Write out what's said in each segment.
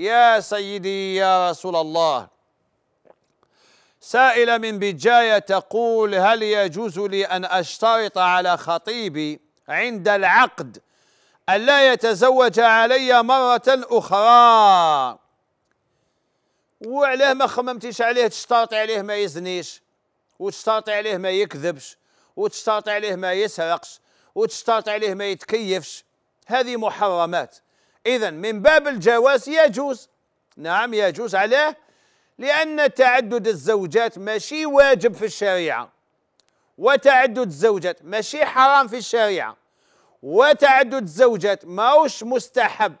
يا سيدي يا رسول الله سائلة من بجاية تقول هل يجوز لي أن أشترط على خطيبي عند العقد ألا يتزوج علي مرة أخرى وعلاه ما خممتيش عليه تشترطي عليه ما يزنيش وتشترطي عليه ما يكذبش وتشترطي عليه ما يسرقش وتشترطي عليه ما يتكيفش هذه محرمات إذا من باب الجواز يجوز نعم يجوز عليه لأن تعدد الزوجات ماشي واجب في الشريعة وتعدد الزوجات ماشي حرام في الشريعة وتعدد الزوجات ماهوش مستحب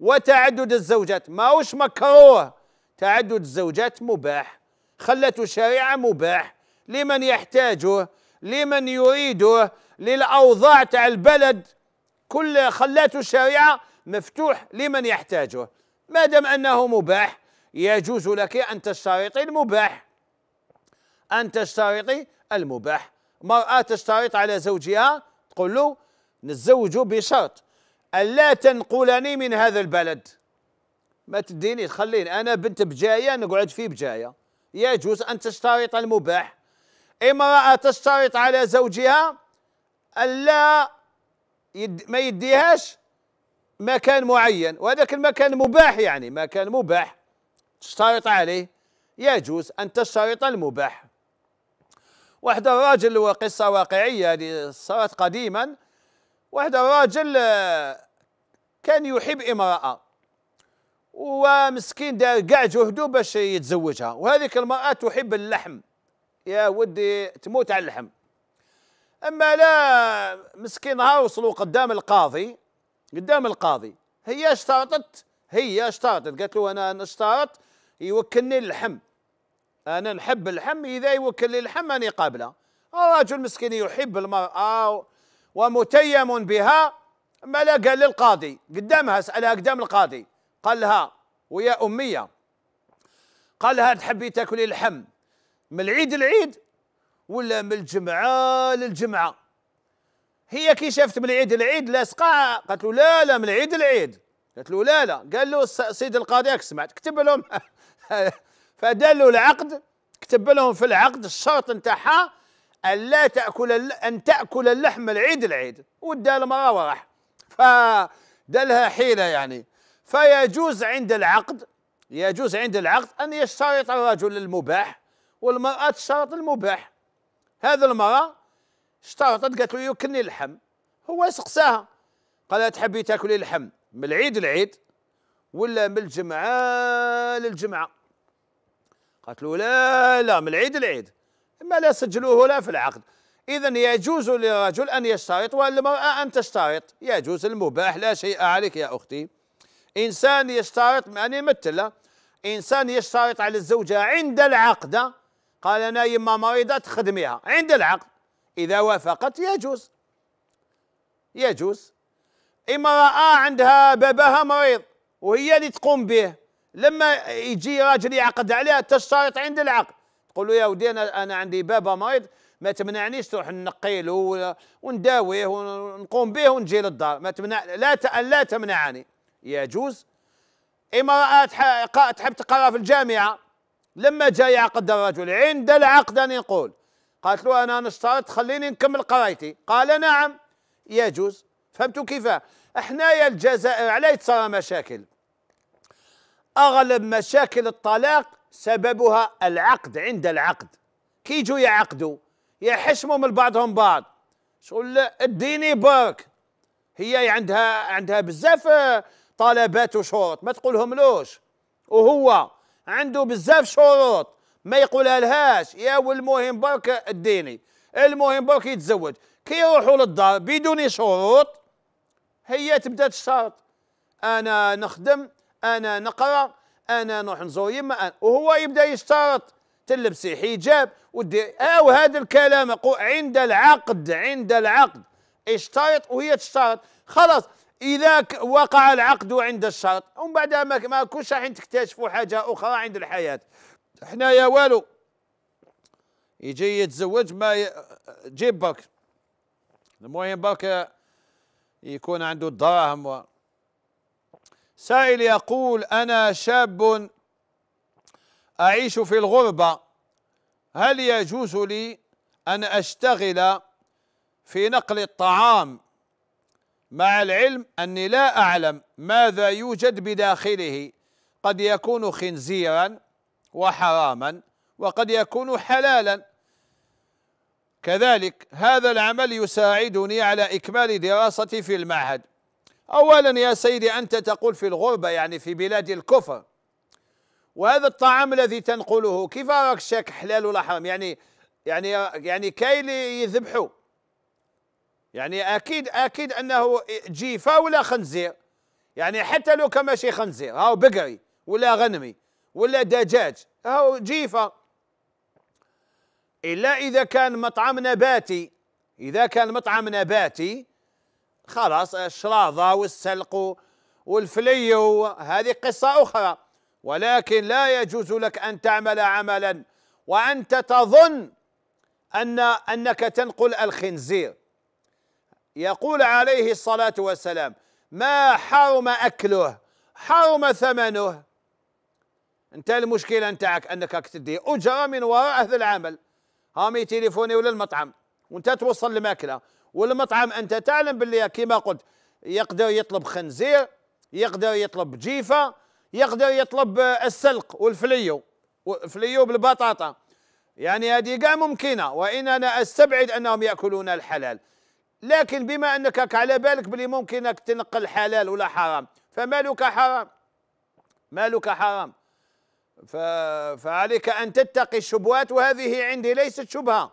وتعدد الزوجات ماهوش مكروه تعدد الزوجات مباح خلت الشريعة مباح لمن يحتاجه لمن يريده للأوضاع تاع البلد كل خلاته الشريعة مفتوح لمن يحتاجه ما دام انه مباح يجوز لك ان تشترطي المباح ان تشترطي المباح مرأة تشترط على زوجها تقول له نتزوج بشرط ألا تنقلني من هذا البلد ما تديني خليني أنا بنت بجاية نقعد في بجاية يجوز أن تشترط المباح امرأة تشترط على زوجها ألا يد ما يديهاش مكان معين وهذاك المكان مباح يعني مكان مباح تشترط عليه يجوز أن تشترط المباح واحد الراجل وقصة واقعية هذه صارت قديما واحد الراجل آه، كان يحب امرأة ومسكين دار كاع جهده باش يتزوجها وهذيك المرأة تحب اللحم يا ودي تموت على اللحم اما لا مسكين نهار وصلوا قدام القاضي قدام القاضي هي اشترطت هي اشترطت قالت له انا اشترط يوكلني اللحم انا نحب اللحم اذا يوكل لي اللحم اني قابله الرجل مسكين يحب المراه ومتيم بها ما لا قال للقاضي قدامها سالها قدام القاضي قال لها ويا اميه قال لها تحبي تاكلي اللحم من العيد العيد ولا من الجمعه للجمعه هي كي شافت من العيد العيد لاصقاها قالت له لا لا من العيد العيد قالت له لا لا قال له السيد القاضي راك سمعت كتب لهم فدلوا العقد كتب لهم في العقد الشرط نتاعها الا تاكل ان تاكل اللحم العيد العيد ودا المراه وراح فدلها حيله يعني فيجوز عند العقد يجوز عند العقد ان يشترط الرجل المباح والمراه تشترط المباح هذا المراه اشترطت قالت له يوكلني اللحم هو سقساها قالت تحبي تاكلي اللحم من العيد العيد ولا من الجمعه للجمعه قالت له لا لا من العيد العيد ما لا سجلوه لا في العقد اذا يجوز للرجل ان يشترط والمراه ان تشترط يجوز المباح لا شيء عليك يا اختي انسان يشترط يعني مثل انسان يشترط على الزوجه عند العقد قال انا يما مريضه تخدميها عند العقد إذا وافقت يجوز يجوز امرأة عندها باباها مريض وهي اللي تقوم به لما يجي راجل يعقد عليها تشترط عند العقد تقول له يا ودي انا انا عندي بابا مريض ما تمنعنيش تروح نقي له ونداويه ونقوم به ونجي للدار ما تمنع لا لا تمنعني يجوز امرأة تحب تقرا في الجامعة لما جاء يعقد الرجل عند العقد أن يقول قالت له انا نشترط خليني نكمل قرايتي قال نعم يجوز فهمتوا كيف حنايا الجزائر علاه تصرى مشاكل اغلب مشاكل الطلاق سببها العقد عند العقد كي يجوا يعقدوا يحشموا من بعضهم بعض شغل اديني برك هي عندها عندها بزاف آه، طلبات وشروط ما تقولهم لوش وهو عنده بزاف شروط ما يقولها لهاش يا والمهم برك الديني المهم برك يتزوج كي يروحوا للدار بدون شروط هي تبدا تشترط انا نخدم انا نقرا انا نروح نزور يما أنا. وهو يبدا يشترط تلبسي حجاب ودي او هذا الكلام عند العقد عند العقد اشترط وهي تشترط خلاص اذا وقع العقد عند الشرط ومن بعدها ما كلش كنتش راح تكتشفوا حاجه اخرى عند الحياه حنايا والو يجي يتزوج ما جيب باك المهم باك يكون عنده الدراهم و... سائل يقول أنا شاب أعيش في الغربة هل يجوز لي أن أشتغل في نقل الطعام مع العلم أني لا أعلم ماذا يوجد بداخله قد يكون خنزيرا وحراما وقد يكون حلالا كذلك هذا العمل يساعدني على إكمال دراستي في المعهد أولا يا سيدي أنت تقول في الغربة يعني في بلاد الكفر وهذا الطعام الذي تنقله كيف راك شاك حلال ولا حرام يعني يعني يعني كاين يذبحوا يعني اكيد اكيد انه جيفه ولا خنزير يعني حتى لو كان ماشي خنزير هاو بقري ولا غنمي ولا دجاج أو جيفة إلا إذا كان مطعم نباتي إذا كان مطعم نباتي خلاص الشراضة والسلق والفلي هذه قصة أخرى ولكن لا يجوز لك أن تعمل عملا وأنت تظن أن أنك تنقل الخنزير يقول عليه الصلاة والسلام ما حرم أكله حرم ثمنه انت المشكله نتاعك انك راك تدي اجره من وراء هذا العمل هامي تليفوني ولا المطعم وانت توصل الماكله والمطعم انت تعلم باللي كما قلت يقدر يطلب خنزير يقدر يطلب جيفه يقدر يطلب السلق والفليو فليو بالبطاطا يعني هذه كاع ممكنه وان انا استبعد انهم ياكلون الحلال لكن بما انك على بالك بلي ممكنك تنقل حلال ولا حرام فمالك حرام مالك حرام فعليك أن تتقي الشبهات وهذه عندي ليست شبهة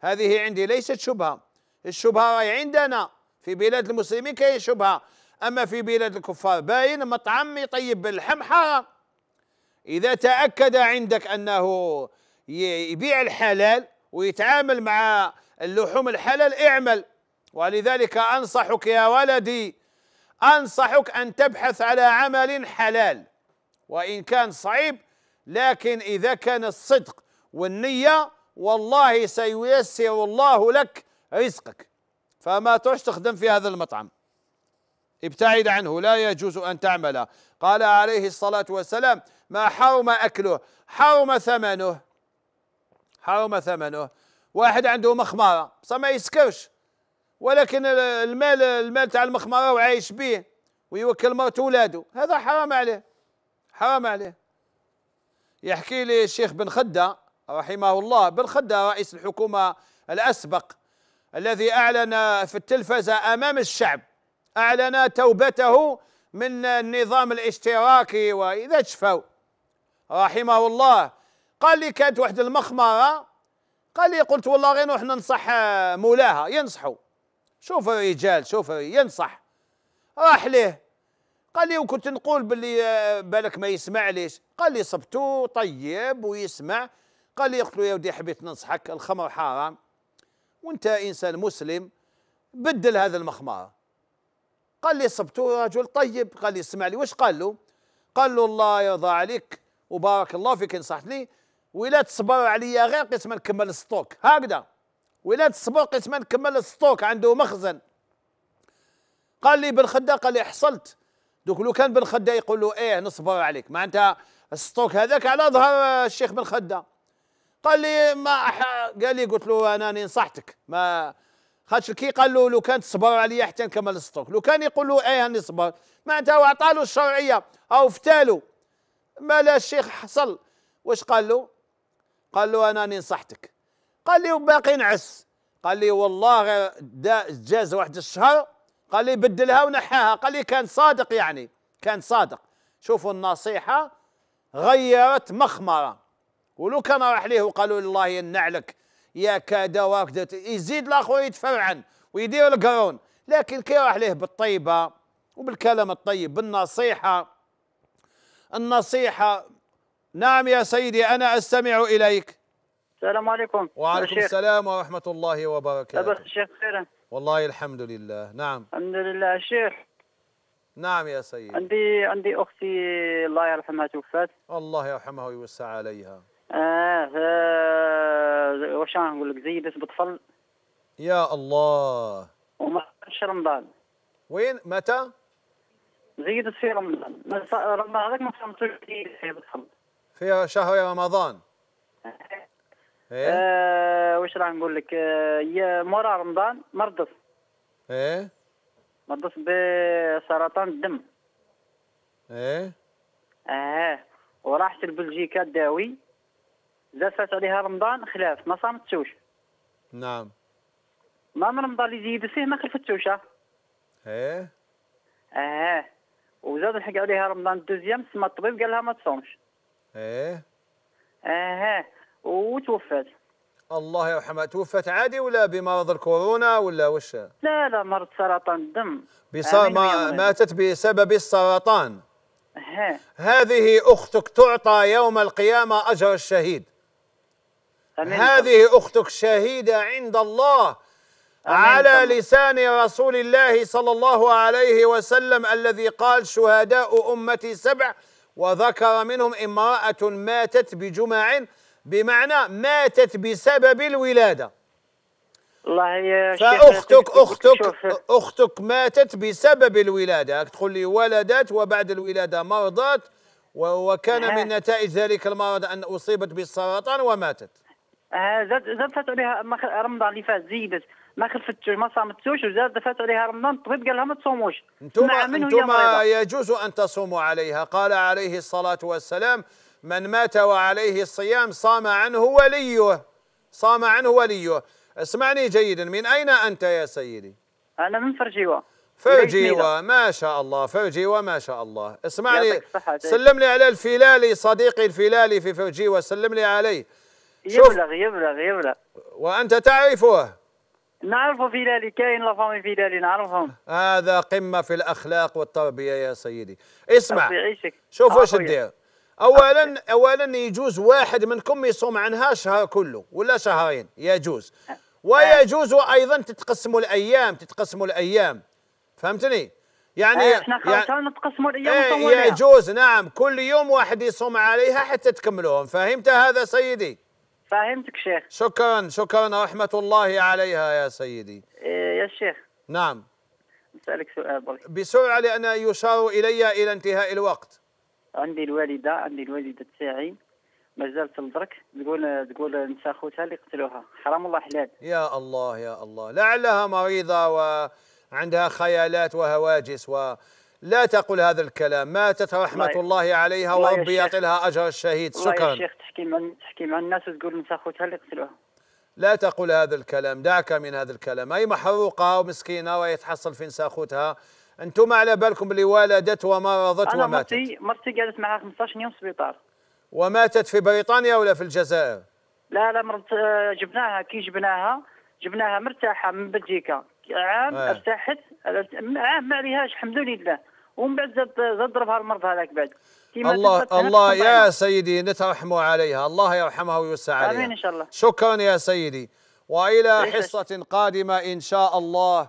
هذه عندي ليست شبهة الشبهة عندنا في بلاد المسلمين كاين شبهة أما في بلاد الكفار باين مطعم يطيب باللحم حرام إذا تأكد عندك أنه يبيع الحلال ويتعامل مع اللحوم الحلال اعمل ولذلك أنصحك يا ولدي أنصحك أن تبحث على عمل حلال وإن كان صعيب لكن إذا كان الصدق والنية والله سييسر الله لك رزقك فما تروحش تخدم في هذا المطعم ابتعد عنه لا يجوز أن تعمل قال عليه الصلاة والسلام ما حرم أكله حرم ثمنه حرم ثمنه واحد عنده مخمارة بصح ما يسكرش ولكن المال المال تاع المخمارة وعايش به ويوكل مرته ولاده هذا حرام عليه حرام عليه يحكي لي الشيخ بن خدة رحمه الله بن خدة رئيس الحكومة الأسبق الذي أعلن في التلفزة أمام الشعب أعلن توبته من النظام الاشتراكي وإذا شفوا رحمه الله قال لي كانت واحد المخمرة قال لي قلت والله غير نروح ننصح مولاها ينصحوا شوف الرجال شوف ينصح راح ليه قال لي وكنت نقول باللي آه، بالك ما يسمع ليش قال لي صبتو طيب ويسمع قال لي قلت له يا ودي حبيت ننصحك الخمر حرام وانت انسان مسلم بدل هذا المخمار قال لي صبتو رجل طيب قال لي اسمع لي واش قال له قال له الله يرضى عليك وبارك الله فيك نصحتني ولا تصبر عليا غير قسم نكمل السطوك هكذا ولا تصبر قسم نكمل السطوك عنده مخزن قال لي بالخدا قال لي حصلت دوك لو كان بن خده يقول له ايه نصبر عليك معناتها السطوك هذاك على ظهر الشيخ بن خده قال لي ما أح... قال لي قلت له انا نصحتك ما خاطش كي قال له لو كان تصبر عليا حتى نكمل السطوك لو كان يقول له ايه نصبر معناتها هو عطاله الشرعيه او فتالو ما لا الشيخ حصل واش قال له قال له انا نصحتك قال لي وباقي نعس قال لي والله جاز واحد الشهر قال لي بدلها ونحاها قال لي كان صادق يعني كان صادق شوفوا النصيحة غيرت مخمرة ولو كان راح ليه وقالوا الله ينعلك يا كذا وكذا يزيد الاخر يتفرعن ويدير القرون لكن كي راح ليه بالطيبة وبالكلام الطيب بالنصيحة النصيحة نعم يا سيدي أنا أستمع إليك السلام عليكم وعليكم السلام ورحمة الله وبركاته لاباس الشيخ خيرا والله الحمد لله نعم الحمد لله الشيخ نعم يا سيدي عندي عندي أختي الله يرحمها توفات الله يرحمها ويوسع عليها آه, آه واش نقول لك زيدت بطفل يا الله وما كانش رمضان وين متى؟ زيدت في رمضان رمضان هذاك ما فهمتوش في بطفل في شهر رمضان ايه آه واش راح نقول لك هي آه، مورا رمضان مرضت ايه مرضت بسرطان الدم ايه اه وراحت لبلجيكا داوي زادت عليها رمضان خلاف ما صامتوش نعم ما من رمضان اللي زيد فيه ما خلفتوش ايه اه وزاد الحق عليها رمضان الدوزيام سما الطبيب قال لها ما تصومش ايه اه وتوفات الله يرحمها توفت عادي ولا بمرض الكورونا ولا وش لا لا مرض سرطان الدم بصار ما ماتت بسبب السرطان ها. هذه اختك تعطى يوم القيامه اجر الشهيد أمين هذه اختك شهيده عند الله أمين على لسان رسول الله صلى الله عليه وسلم الذي قال شهداء امتي سبع وذكر منهم امراه ماتت بجمع بمعنى ماتت بسبب الولادة الله يا فأختك أختك أختك ماتت بسبب الولادة تقول لي ولدت وبعد الولادة مرضت وكان نعم. من نتائج ذلك المرض أن أصيبت بالسرطان وماتت آه، زاد زاد فات عليها رمضان اللي فات زيدت ما خفتش ما صامتوش وزاد فات عليها رمضان الطبيب قال لها ما تصوموش انتم انتم يجوز ان تصوموا عليها قال عليه الصلاه والسلام من مات وعليه الصيام صام عنه وليه صام عنه وليه اسمعني جيدا من أين أنت يا سيدي؟ أنا من فرجيوة فرجيوة ما شاء الله فرجيوة ما شاء الله اسمعني سلم لي على الفلالي صديقي الفلالي في فرجيوة سلم لي عليه يبلغ يبلغ يبلغ وأنت تعرفه نعرفه فيلالي كاين لافامي فيلالي نعرفهم هذا قمة في الأخلاق والتربية يا سيدي اسمع شوف واش الدير اولا اولا يجوز واحد منكم يصوم عنها شهر كله ولا شهرين يجوز ويجوز ايضا تتقسموا الايام تتقسموا الايام فهمتني يعني إيه، احنا يعني نتقسموا الايام ايه يجوز نعم كل يوم واحد يصوم عليها حتى تكملوهم فهمت هذا سيدي فهمتك شيخ شكرا شكرا رحمه الله عليها يا سيدي إيه يا شيخ نعم اسالك سؤال بسرعه لان يشار الي الى انتهاء الوقت عندي الوالده عندي الوالده تاعي مازال البرك تقول تقول نساء خوتها اللي قتلوها حرام الله حلال يا الله يا الله لعلها مريضه وعندها خيالات وهواجس و لا تقل هذا الكلام ماتت رحمة الله, الله عليها وربي يعطيها أجر الشهيد شكرا يا شيخ تحكي مع تحكي مع الناس وتقول نساء خوتها اللي قتلوها لا تقل هذا الكلام دعك من هذا الكلام أي محروقة ومسكينة وهي تحصل في نساخوتها انتم على بالكم اللي ولدت ومرضت أنا وماتت مرتي مرتي قعدت معها 15 يوم في السبيطار وماتت في بريطانيا ولا في الجزائر؟ لا لا مرت جبناها كي جبناها جبناها مرتاحه من بلجيكا عام آه. ارتاحت عام ما عليهاش الحمد لله ومن بعد زاد ضربها المرض هذاك بعد الله الله يا سيدي نترحموا عليها الله يرحمها ويوسع عليها امين ان شاء الله شكرا يا سيدي والى حصه قادمه ان شاء الله